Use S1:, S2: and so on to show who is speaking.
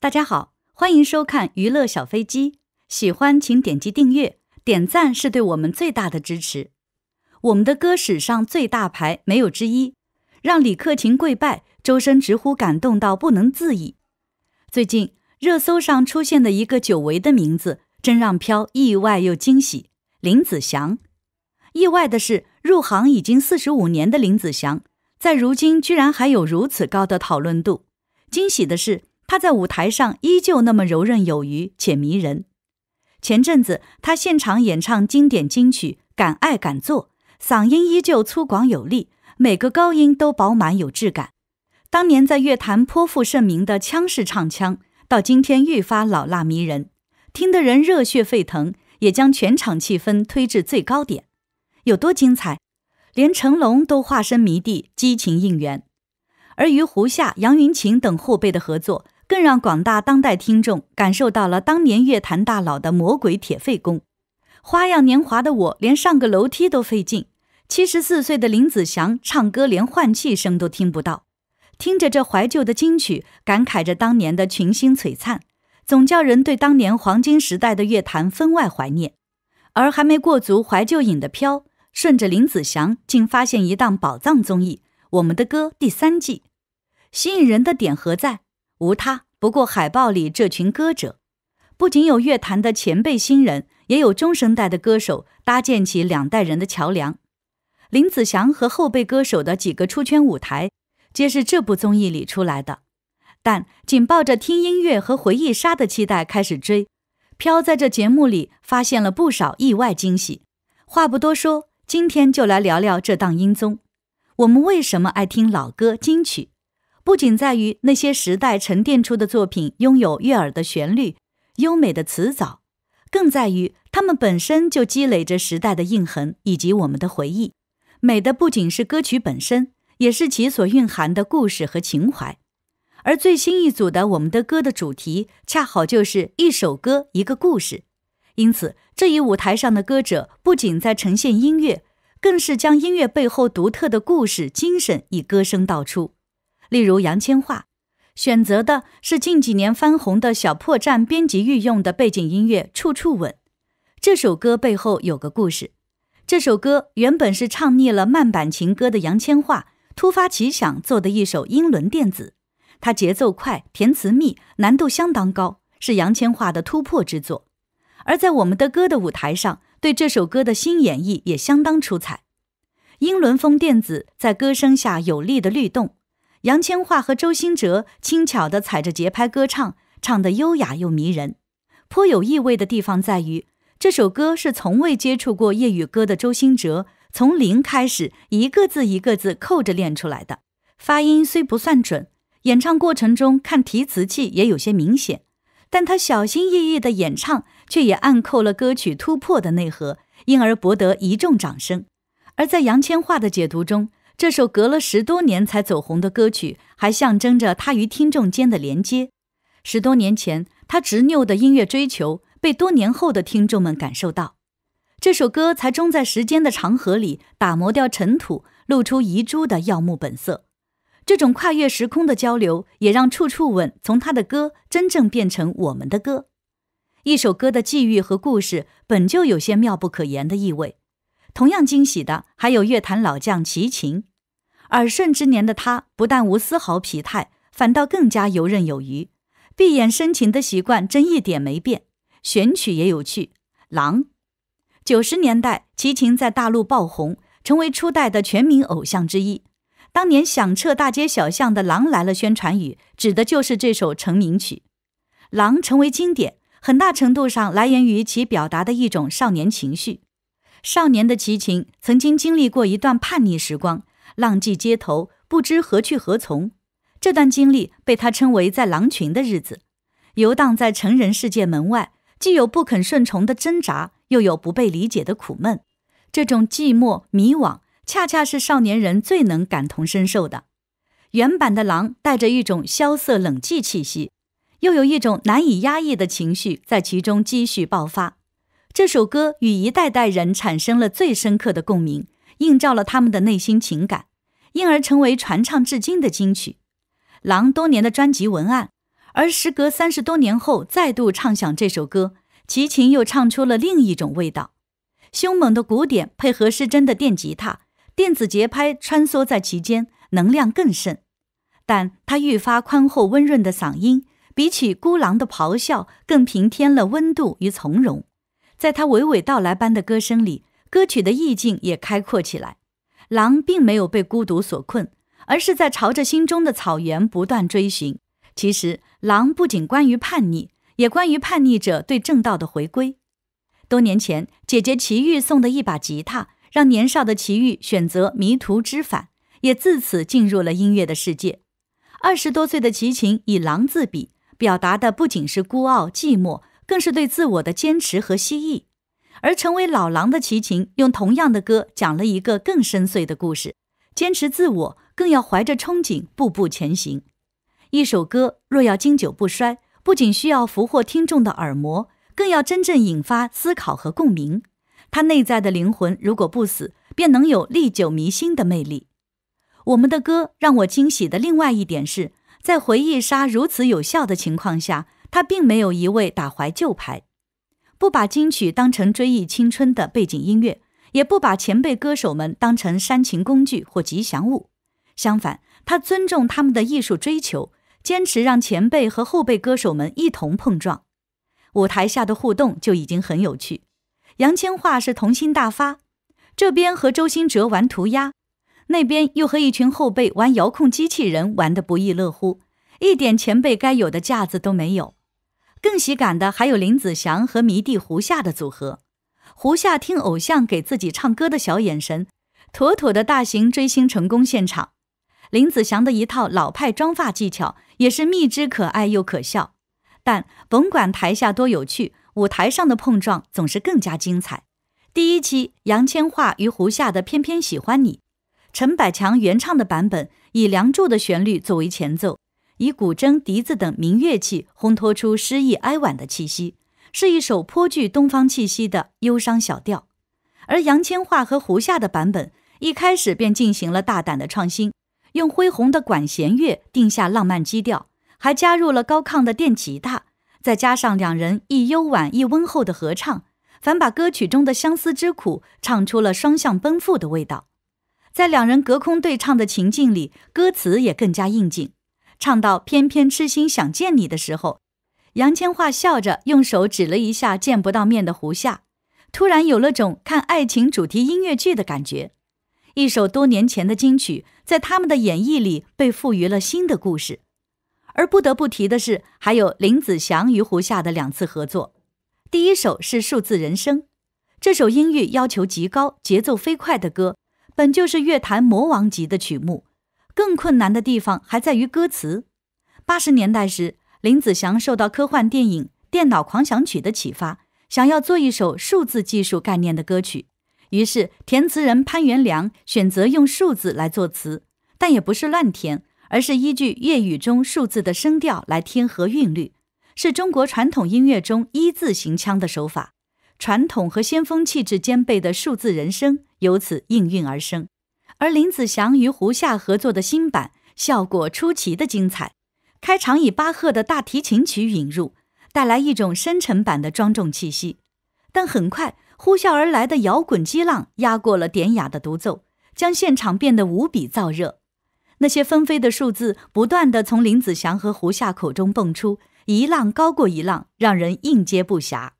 S1: 大家好，欢迎收看《娱乐小飞机》。喜欢请点击订阅，点赞是对我们最大的支持。我们的歌史上最大牌没有之一，让李克勤跪拜，周深直呼感动到不能自已。最近热搜上出现的一个久违的名字，真让飘意外又惊喜——林子祥。意外的是，入行已经四十五年的林子祥，在如今居然还有如此高的讨论度。惊喜的是，他在舞台上依旧那么柔韧有余且迷人。前阵子他现场演唱经典金曲《敢爱敢做》，嗓音依旧粗犷有力，每个高音都饱满有质感。当年在乐坛颇负盛名的腔式唱腔，到今天愈发老辣迷人，听得人热血沸腾，也将全场气氛推至最高点。有多精彩，连成龙都化身迷弟，激情应援；而与胡夏、杨云晴等后辈的合作，更让广大当代听众感受到了当年乐坛大佬的魔鬼铁肺功。花样年华的我，连上个楼梯都费劲。七十四岁的林子祥唱歌，连换气声都听不到。听着这怀旧的金曲，感慨着当年的群星璀璨，总叫人对当年黄金时代的乐坛分外怀念。而还没过足怀旧瘾的飘。顺着林子祥，竟发现一档宝藏综艺《我们的歌》第三季，吸引人的点何在？无他，不过海报里这群歌者，不仅有乐坛的前辈新人，也有中生代的歌手，搭建起两代人的桥梁。林子祥和后辈歌手的几个出圈舞台，皆是这部综艺里出来的。但紧抱着听音乐和回忆杀的期待开始追，飘在这节目里发现了不少意外惊喜。话不多说。今天就来聊聊这档音综。我们为什么爱听老歌金曲？不仅在于那些时代沉淀出的作品拥有悦耳的旋律、优美的词藻，更在于它们本身就积累着时代的印痕以及我们的回忆。美的不仅是歌曲本身，也是其所蕴含的故事和情怀。而最新一组的《我们的歌》的主题恰好就是一首歌一个故事，因此这一舞台上的歌者不仅在呈现音乐。更是将音乐背后独特的故事、精神以歌声道出。例如杨千嬅选择的是近几年翻红的小破站编辑御用的背景音乐《处处吻》。这首歌背后有个故事：这首歌原本是唱腻了慢板情歌的杨千嬅突发奇想做的一首英伦电子。它节奏快、填词密，难度相当高，是杨千嬅的突破之作。而在我们的歌的舞台上。对这首歌的新演绎也相当出彩，英伦风电子在歌声下有力的律动，杨千嬅和周兴哲轻巧的踩着节拍歌唱，唱得优雅又迷人。颇有意味的地方在于，这首歌是从未接触过粤语歌的周兴哲从零开始，一个字一个字扣着练出来的，发音虽不算准，演唱过程中看提词器也有些明显，但他小心翼翼的演唱。却也暗扣了歌曲突破的内核，因而博得一众掌声。而在杨千嬅的解读中，这首隔了十多年才走红的歌曲，还象征着她与听众间的连接。十多年前，她执拗的音乐追求被多年后的听众们感受到，这首歌才终在时间的长河里打磨掉尘土，露出遗珠的耀目本色。这种跨越时空的交流，也让《处处吻》从他的歌真正变成我们的歌。一首歌的际遇和故事本就有些妙不可言的意味，同样惊喜的还有乐坛老将齐秦，耳顺之年的他不但无丝毫疲态，反倒更加游刃有余，闭眼深情的习惯真一点没变。选曲也有趣，《狼》九十年代齐秦在大陆爆红，成为初代的全民偶像之一。当年响彻大街小巷的《狼来了》宣传语，指的就是这首成名曲，《狼》成为经典。很大程度上来源于其表达的一种少年情绪。少年的齐秦曾经经历过一段叛逆时光，浪迹街头，不知何去何从。这段经历被他称为“在狼群的日子”，游荡在成人世界门外，既有不肯顺从的挣扎，又有不被理解的苦闷。这种寂寞迷惘，恰恰是少年人最能感同身受的。原版的《狼》带着一种萧瑟冷寂气息。又有一种难以压抑的情绪在其中积蓄爆发。这首歌与一代代人产生了最深刻的共鸣，映照了他们的内心情感，因而成为传唱至今的金曲。狼多年的专辑文案，而时隔三十多年后再度唱响这首歌，齐秦又唱出了另一种味道。凶猛的鼓点配合失真的电吉他，电子节拍穿梭在其间，能量更盛。但他愈发宽厚温润的嗓音。比起孤狼的咆哮，更平添了温度与从容。在他娓娓道来般的歌声里，歌曲的意境也开阔起来。狼并没有被孤独所困，而是在朝着心中的草原不断追寻。其实，狼不仅关于叛逆，也关于叛逆者对正道的回归。多年前，姐姐齐豫送的一把吉他，让年少的齐豫选择迷途知返，也自此进入了音乐的世界。二十多岁的齐秦以狼自比。表达的不仅是孤傲、寂寞，更是对自我的坚持和希冀。而成为老狼的齐秦，用同样的歌讲了一个更深邃的故事：坚持自我，更要怀着憧憬，步步前行。一首歌若要经久不衰，不仅需要俘获听众的耳膜，更要真正引发思考和共鸣。他内在的灵魂如果不死，便能有历久弥新的魅力。我们的歌让我惊喜的另外一点是。在回忆杀如此有效的情况下，他并没有一味打怀旧牌，不把金曲当成追忆青春的背景音乐，也不把前辈歌手们当成煽情工具或吉祥物。相反，他尊重他们的艺术追求，坚持让前辈和后辈歌手们一同碰撞。舞台下的互动就已经很有趣。杨千嬅是童心大发，这边和周兴哲玩涂鸦。那边又和一群后辈玩遥控机器人，玩得不亦乐乎，一点前辈该有的架子都没有。更喜感的还有林子祥和迷弟胡夏的组合，胡夏听偶像给自己唱歌的小眼神，妥妥的大型追星成功现场。林子祥的一套老派妆发技巧，也是蜜汁可爱又可笑。但甭管台下多有趣，舞台上的碰撞总是更加精彩。第一期，杨千嬅与胡夏的《偏偏喜欢你》。陈百强原唱的版本以《梁祝》的旋律作为前奏，以古筝、笛子等民乐器烘托出诗意哀婉的气息，是一首颇具东方气息的忧伤小调。而杨千嬅和胡夏的版本一开始便进行了大胆的创新，用恢宏的管弦乐定下浪漫基调，还加入了高亢的电吉他，再加上两人一悠婉一温厚的合唱，反把歌曲中的相思之苦唱出了双向奔赴的味道。在两人隔空对唱的情境里，歌词也更加应景。唱到“偏偏痴心想见你”的时候，杨千嬅笑着用手指了一下见不到面的胡夏，突然有了种看爱情主题音乐剧的感觉。一首多年前的金曲，在他们的演绎里被赋予了新的故事。而不得不提的是，还有林子祥与胡夏的两次合作。第一首是《数字人生》，这首音域要求极高、节奏飞快的歌。本就是乐坛魔王级的曲目，更困难的地方还在于歌词。八十年代时，林子祥受到科幻电影《电脑狂想曲》的启发，想要做一首数字技术概念的歌曲，于是填词人潘元良选择用数字来作词，但也不是乱填，而是依据粤语中数字的声调来添合韵律，是中国传统音乐中一字型腔的手法。传统和先锋气质兼备的数字人生由此应运而生，而林子祥与胡夏合作的新版效果出奇的精彩。开场以巴赫的大提琴曲引入，带来一种深沉版的庄重气息，但很快呼啸而来的摇滚激浪压过了典雅的独奏，将现场变得无比燥热。那些纷飞的数字不断的从林子祥和胡夏口中蹦出，一浪高过一浪，让人应接不暇。